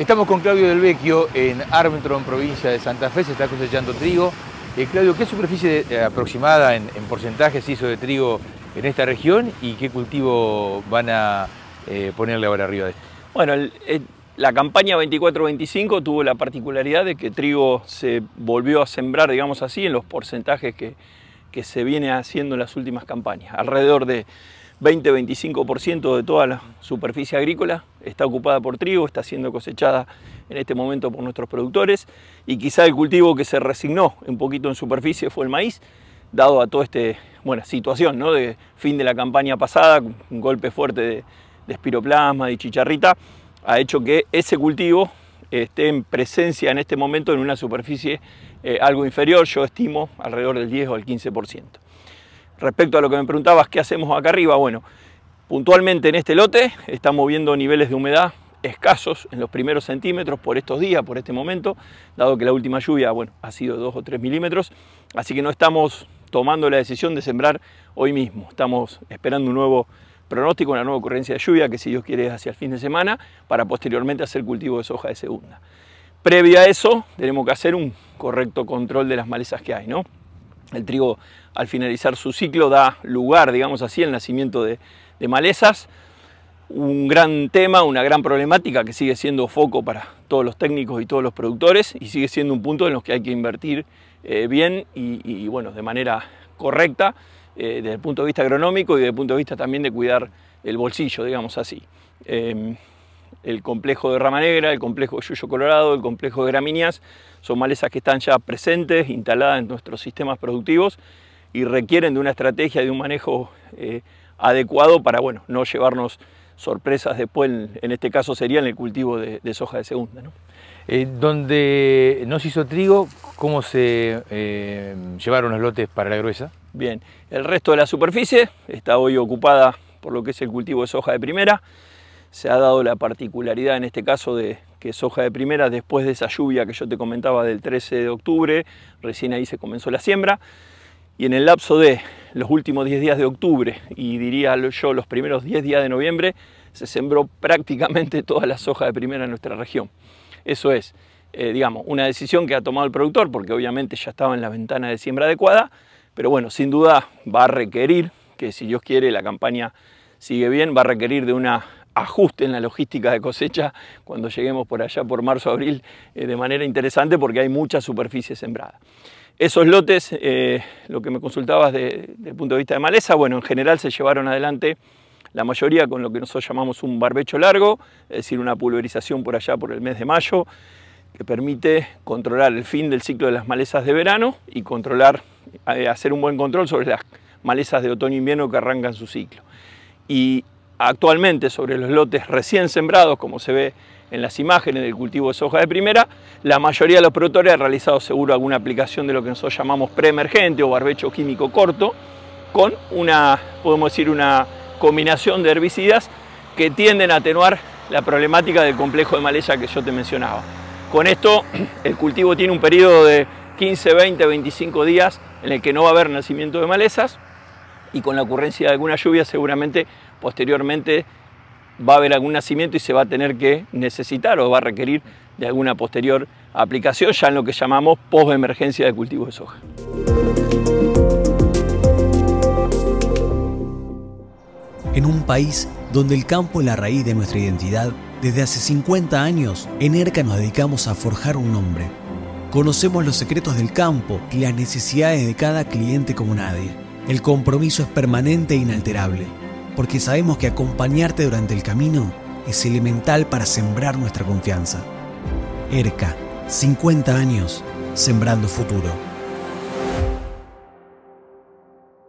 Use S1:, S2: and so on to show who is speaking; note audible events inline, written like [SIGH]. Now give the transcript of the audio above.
S1: Estamos con Claudio Del Vecchio en Armstrong, provincia de Santa Fe, se está cosechando trigo. Eh, Claudio, ¿qué superficie eh, aproximada en, en, se hizo de trigo en esta región y qué cultivo van a eh, ponerle ahora arriba de esto? Bueno, la campaña 24-25 tuvo la particularidad de que trigo se volvió a sembrar, digamos así, en los porcentajes que se viene haciendo en las últimas campañas, alrededor de 20-25% de toda la superficie agrícola está ocupada por trigo, está siendo cosechada en este momento por nuestros productores y quizá el cultivo que se resignó un poquito en superficie fue el maíz, dado a toda esta situación ¿no? de fin de la campaña pasada, un golpe fuerte de, espiroplasma y chicharrita, ha hecho que ese cultivo esté en presencia en este momento en una superficie eh, algo inferior, yo estimo alrededor del 10 o el 15%. Respecto a lo que me preguntabas, ¿qué hacemos acá arriba? Bueno, puntualmente en este lote estamos viendo niveles de humedad escasos en los primeros centímetros por estos días, por este momento, dado que la última lluvia, bueno, ha sido 2 o 3 milímetros, así que no estamos tomando la decisión de sembrar hoy mismo, estamos esperando un nuevo pronóstico, una nueva ocurrencia de lluvia, que si Dios quiere es hacia el fin de semana, para posteriormente hacer cultivo de soja de segunda. Previo a eso, tenemos que hacer un correcto control de las malezas que hay, ¿no? El trigo al finalizar su ciclo da lugar, digamos así, al nacimiento de, malezas. Un gran tema, una gran problemática que sigue siendo foco para todos los técnicos y todos los productores y sigue siendo un punto en los que hay que invertir eh, bien y, bueno, de manera correcta eh, desde el punto de vista agronómico y desde el punto de vista también de cuidar el bolsillo, digamos así. Em, el complejo de Rama Negra, el complejo de Yuyo Colorado, el complejo de Gramíneas, son malezas que están ya presentes, instaladas en nuestros sistemas productivos y requieren de una estrategia, de un manejo eh, adecuado para bueno, no llevarnos sorpresas después, en, este caso sería en el cultivo de, soja de segunda. Eh, donde no se hizo trigo, ¿cómo se eh, llevaron los lotes para la gruesa? Bien, el resto de la superficie está hoy ocupada por lo que es el cultivo de soja de primera se ha dado la particularidad en este caso de que soja de primera después de esa lluvia que yo te comentaba del 13 de octubre, recién ahí se comenzó la siembra, y en el lapso de los últimos 10 días de octubre y diría yo los primeros 10 días de noviembre, se sembró prácticamente [LAUGHS] toda la soja de primera en nuestra región. Eso es, eh, digamos, una decisión que ha tomado el productor, porque obviamente ya estaba en la ventana de siembra adecuada, pero bueno, sin duda va a requerir que si Dios quiere la campaña sigue bien, va a requerir de una ajuste en la logística de cosecha cuando lleguemos por allá por marzo-abril eh, de manera interesante porque hay mucha superficie sembrada. Esos lotes, eh, lo que me consultabas desde el punto de vista de maleza, bueno, en general se llevaron adelante la mayoría con lo que nosotros llamamos un barbecho largo, es decir, una pulverización por allá por el mes de mayo, que permite controlar el fin del ciclo de las malezas de verano y controlar, eh, hacer un buen control sobre las malezas de otoño-invierno e que arrancan su ciclo. Y actualmente sobre los lotes recién sembrados, como se ve en las imágenes del cultivo de soja de primera, la mayoría de los productores ha realizado seguro alguna aplicación de lo que nosotros llamamos preemergente o barbecho químico corto, con una, podemos decir, una combinación de herbicidas que tienden a atenuar la problemática del complejo de maleza que yo te mencionaba. Con esto, el cultivo tiene un periodo de 15, 20, 25 días en el que no va a haber nacimiento de malezas y con la ocurrencia de alguna lluvia seguramente posteriormente va a haber algún nacimiento y se va a tener que necesitar o va a requerir de alguna posterior aplicación, ya en lo que llamamos post-emergencia de cultivo de soja. En un país donde el campo es la raíz de nuestra identidad, desde hace 50 años en ERCA nos dedicamos a forjar un nombre. Conocemos los secretos del campo y las necesidades de cada cliente como nadie. El compromiso es permanente e inalterable porque sabemos que acompañarte durante el camino es elemental para sembrar nuestra confianza. ERCA, 50 años, sembrando futuro.